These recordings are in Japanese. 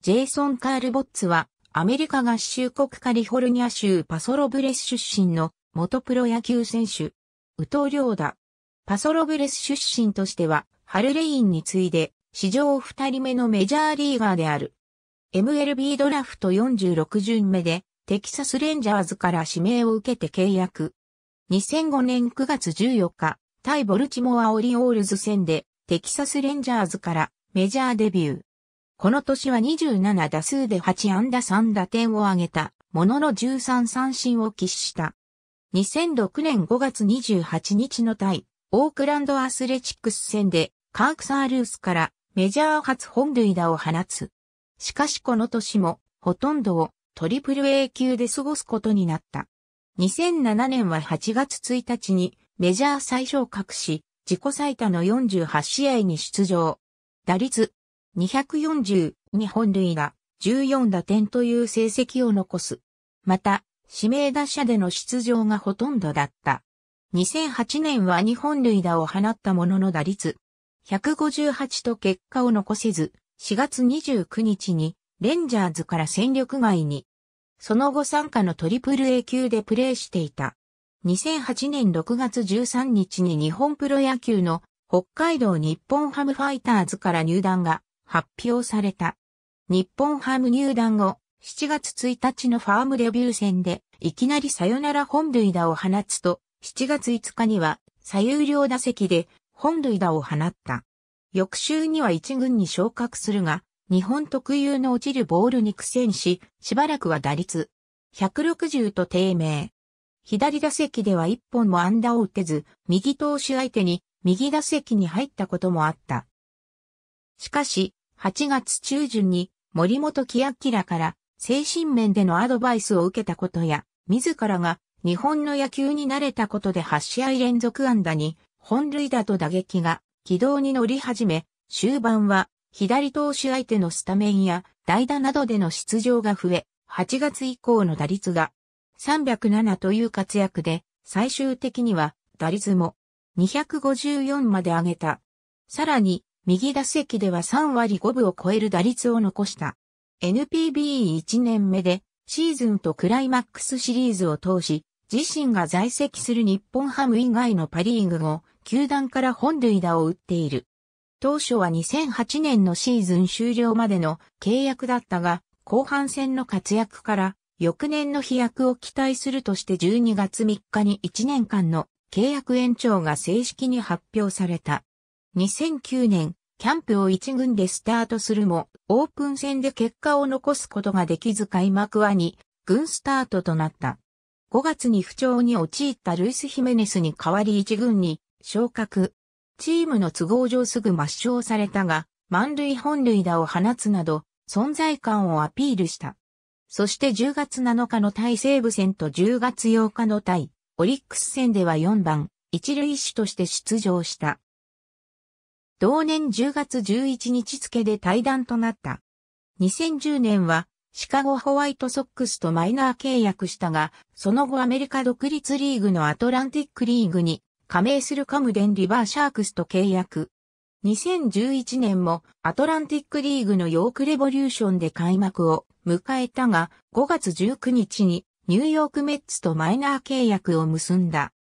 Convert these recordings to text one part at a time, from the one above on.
ジェイソン・カール・ボッツは、アメリカ合衆国カリフォルニア州パソロブレス出身の元プロ野球選手、宇藤良だ。パソロブレス出身としては、ハルレインに次いで、史上二人目のメジャーリーガーである。MLB ドラフト46巡目で、テキサスレンジャーズから指名を受けて契約。2005年9月14日、対ボルチモアオリオールズ戦で、テキサスレンジャーズからメジャーデビュー。この年は27打数で8安打3打点を挙げた、ものの13三振を喫した。2006年5月28日の対、オークランドアスレチックス戦で、カークサールースからメジャー初本塁打を放つ。しかしこの年も、ほとんどをトリプル A 級で過ごすことになった。2007年は8月1日にメジャー最小格し、自己最多の48試合に出場。打率2 4 2本塁打、14打点という成績を残す。また、指名打者での出場がほとんどだった。2008年は2本塁打を放ったものの打率158と結果を残せず、4月29日にレンジャーズから戦力外に、その後参加のトリプル A 級でプレーしていた。2008年6月13日に日本プロ野球の北海道日本ハムファイターズから入団が発表された。日本ハム入団後、7月1日のファームデビュー戦で、いきなりサヨナラ本塁打を放つと、7月5日には、左右両打席で本塁打を放った。翌週には一軍に昇格するが、日本特有の落ちるボールに苦戦し、しばらくは打率160と低迷。左打席では一本も安打を打てず、右投手相手に右打席に入ったこともあった。しかし、8月中旬に森本木明から精神面でのアドバイスを受けたことや、自らが日本の野球に慣れたことで8試合連続安打に、本塁打と打撃が軌道に乗り始め、終盤は左投手相手のスタメンや代打などでの出場が増え、8月以降の打率が307という活躍で、最終的には打率も254まで上げた。さらに右打席では3割5分を超える打率を残した。NPB1 年目でシーズンとクライマックスシリーズを通し、自身が在籍する日本ハム以外のパリーグ後、球団から本塁打を打っている。当初は2008年のシーズン終了までの契約だったが、後半戦の活躍から翌年の飛躍を期待するとして12月3日に1年間の契約延長が正式に発表された。2009年、キャンプを1軍でスタートするも、オープン戦で結果を残すことができず開幕は2、軍スタートとなった。5月に不調に陥ったルイス・ヒメネスに代わり1軍に昇格。チームの都合上すぐ抹消されたが、満塁本塁打を放つなど、存在感をアピールした。そして10月7日の対西武戦と10月8日の対オリックス戦では4番、一塁手として出場した。同年10月11日付で退団となった。2010年はシカゴホワイトソックスとマイナー契約したが、その後アメリカ独立リーグのアトランティックリーグに加盟するカムデンリバーシャークスと契約。2011年もアトランティックリーグのヨークレボリューションで開幕を迎えたが5月19日にニューヨークメッツとマイナー契約を結んだ。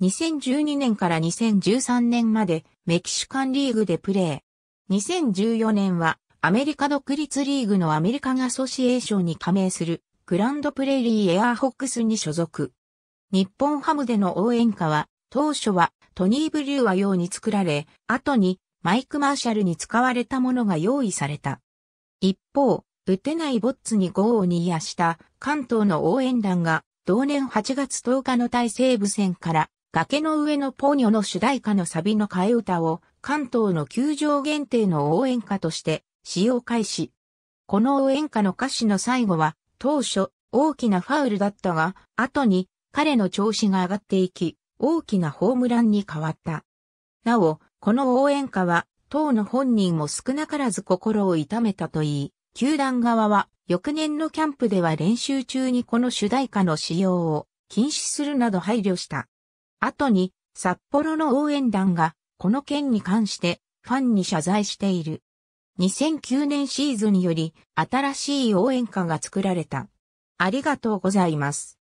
2012年から2013年までメキシカンリーグでプレー。2014年はアメリカ独立リーグのアメリカンアソシエーションに加盟するグランドプレーリーエアーホックスに所属。日本ハムでの応援歌は当初はトニー・ブリューア用に作られ、後にマイク・マーシャルに使われたものが用意された。一方、打てないボッツに号を煮やした関東の応援団が同年8月10日の大西部戦から崖の上のポニョの主題歌のサビの替え歌を関東の球場限定の応援歌として使用開始。この応援歌の歌詞の最後は当初大きなファウルだったが後に彼の調子が上がっていき大きなホームランに変わった。なお、この応援歌は当の本人も少なからず心を痛めたといい、球団側は翌年のキャンプでは練習中にこの主題歌の使用を禁止するなど配慮した。後に札幌の応援団がこの件に関してファンに謝罪している。2009年シーズンより新しい応援歌が作られた。ありがとうございます。